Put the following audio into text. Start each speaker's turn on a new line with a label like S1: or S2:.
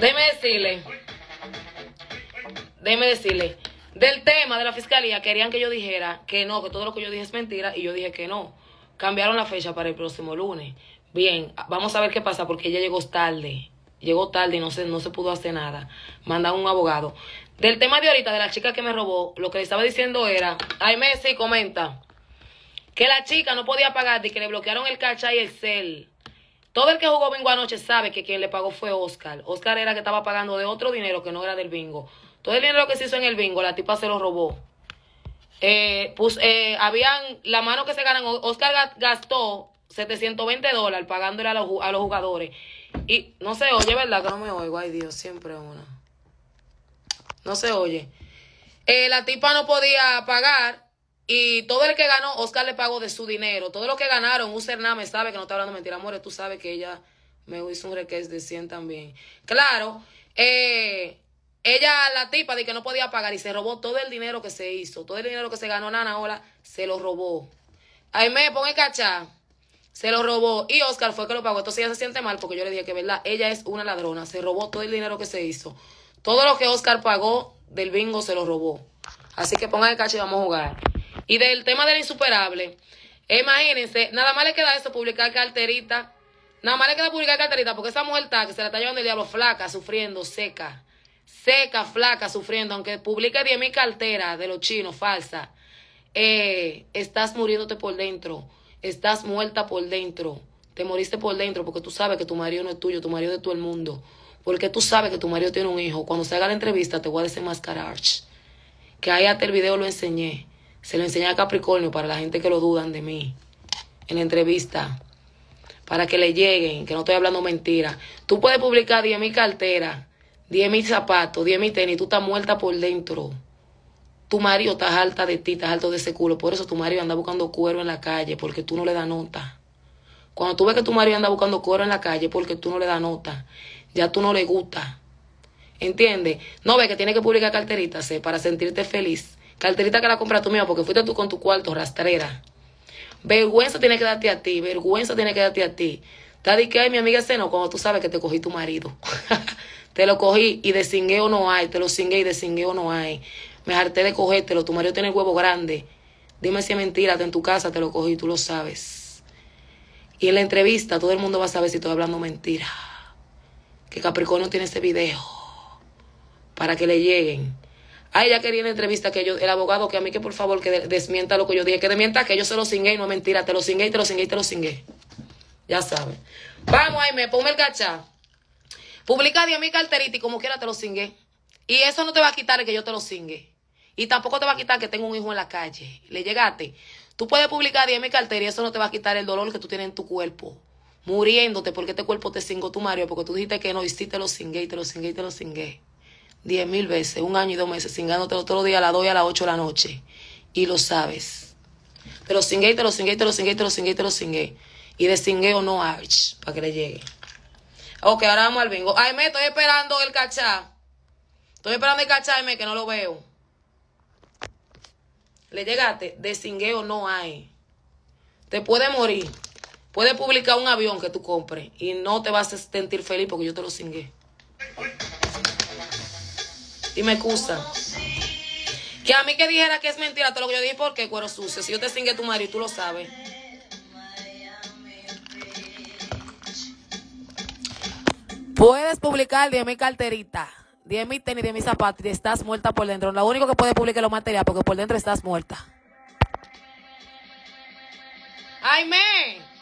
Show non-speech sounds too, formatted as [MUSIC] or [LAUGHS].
S1: Déjeme decirle. Déjeme decirle. Del tema de la fiscalía, querían que yo dijera que no, que todo lo que yo dije es mentira, y yo dije que no. Cambiaron la fecha para el próximo lunes. Bien, vamos a ver qué pasa, porque ella llegó tarde. Llegó tarde y no se, no se pudo hacer nada. Mandaron un abogado. Del tema de ahorita, de la chica que me robó, lo que le estaba diciendo era, ay Messi, comenta, que la chica no podía pagar de que le bloquearon el cacha y el cel todo el que jugó bingo anoche sabe que quien le pagó fue Oscar. Oscar era que estaba pagando de otro dinero que no era del bingo.
S2: Todo el dinero que se hizo en
S1: el bingo, la tipa se lo robó. Eh, eh, habían la mano que se ganan. Oscar gastó 720 dólares pagándole a los, jugadores. Y no se oye, ¿verdad? Que no me oigo. Ay, Dios, siempre una. No se oye. Eh, la tipa no podía pagar y todo el que ganó, Oscar le pagó de su dinero. Todo lo que ganaron, Username sabe que no está hablando mentira, amores. Tú sabes que ella me hizo un request de 100 también. Claro, eh, ella, la tipa, de que no podía pagar y se robó todo el dinero que se hizo. Todo el dinero que se ganó Nana ahora se lo robó. Aime, me el cachá. Se lo robó. Y Oscar fue que lo pagó. Entonces ella se siente mal porque yo le dije que, ¿verdad? Ella es una ladrona. Se robó todo el dinero que se hizo. Todo lo que Oscar pagó del bingo se lo robó. Así que pongan el cachá y vamos a jugar. Y del tema del insuperable, imagínense, nada más le queda eso, publicar carterita. Nada más le queda publicar carterita porque esa mujer está que se la está llevando el diablo flaca, sufriendo, seca. Seca, flaca, sufriendo. Aunque publique 10.000 mil carteras de los chinos, falsa. Eh, estás muriéndote por dentro. Estás muerta por dentro. Te moriste por dentro porque tú sabes que tu marido no es tuyo, tu marido es de todo el mundo. Porque tú sabes que tu marido tiene un hijo. Cuando se haga la entrevista te voy a desenmascarar. Que ahí hasta el video lo enseñé. Se lo enseñé a Capricornio para la gente que lo dudan de mí. En la entrevista. Para que le lleguen, que no estoy hablando mentira. Tú puedes publicar 10.000 mil carteras, 10.000 mil zapatos, 10.000 tenis. Tú estás muerta por dentro. Tu marido está alta de ti, estás alto de ese culo. Por eso tu marido anda buscando cuero en la calle, porque tú no le das nota. Cuando tú ves que tu marido anda buscando cuero en la calle, porque tú no le das nota. Ya tú no le gusta. ¿Entiendes? No ves que tiene que publicar carteritas eh, para sentirte feliz. Carterita que la compra tú misma porque fuiste tú con tu cuarto, rastrera. Vergüenza tiene que darte a ti, vergüenza tiene que darte a ti. Te de que, mi amiga seno, cuando tú sabes que te cogí tu marido. [LAUGHS] te lo cogí y de cingueo no hay, te lo cingué y de cingueo no hay. Me harté de cogértelo, tu marido tiene el huevo grande. Dime si es mentira, en tu casa te lo cogí, tú lo sabes. Y en la entrevista todo el mundo va a saber si estoy hablando mentira. Que Capricornio tiene ese video para que le lleguen. Ay, ya quería en la entrevista que yo, el abogado, que a mí que por favor que desmienta lo que yo dije, que desmienta que yo se lo cingué y no mentira, te lo cingué y te lo cingué y te lo cingué. Ya sabes. Vamos, me ponme el gacha. Publica Dios mi carterita y como quiera te lo cingué. Y eso no te va a quitar el que yo te lo singue Y tampoco te va a quitar que tengo un hijo en la calle. Le llegaste. Tú puedes publicar 10 mi cartería y eso no te va a quitar el dolor que tú tienes en tu cuerpo. Muriéndote porque este cuerpo te cingó tu Mario, porque tú dijiste que no, hiciste sí, lo cingué y te lo cingué y te lo cingué diez mil veces, un año y dos meses, cingándote todos los días a las 2 y a las 8 de la noche. Y lo sabes. Te lo cingué, te lo cingué, te lo cingué, te lo cingué, te lo cingué. Y de o no hay, para que le llegue. Ok, ahora vamos al bingo. Ay, me estoy esperando el cachá. Estoy esperando el cachá, me que no lo veo. Le llegaste, de o no hay. Te puede morir. Puede publicar un avión que tú compres y no te vas a sentir feliz porque yo te lo cingué. Y me excusa. Que a mí que dijera que es mentira todo lo que yo dije, porque cuero sucio. Si yo te cingue tu marido, tú lo sabes. Puedes publicar 10 mi carteritas, 10 mi tenis, 10 mil zapatos y estás muerta por dentro. Lo único que puedes publicar es los materiales porque por dentro estás muerta. Ay,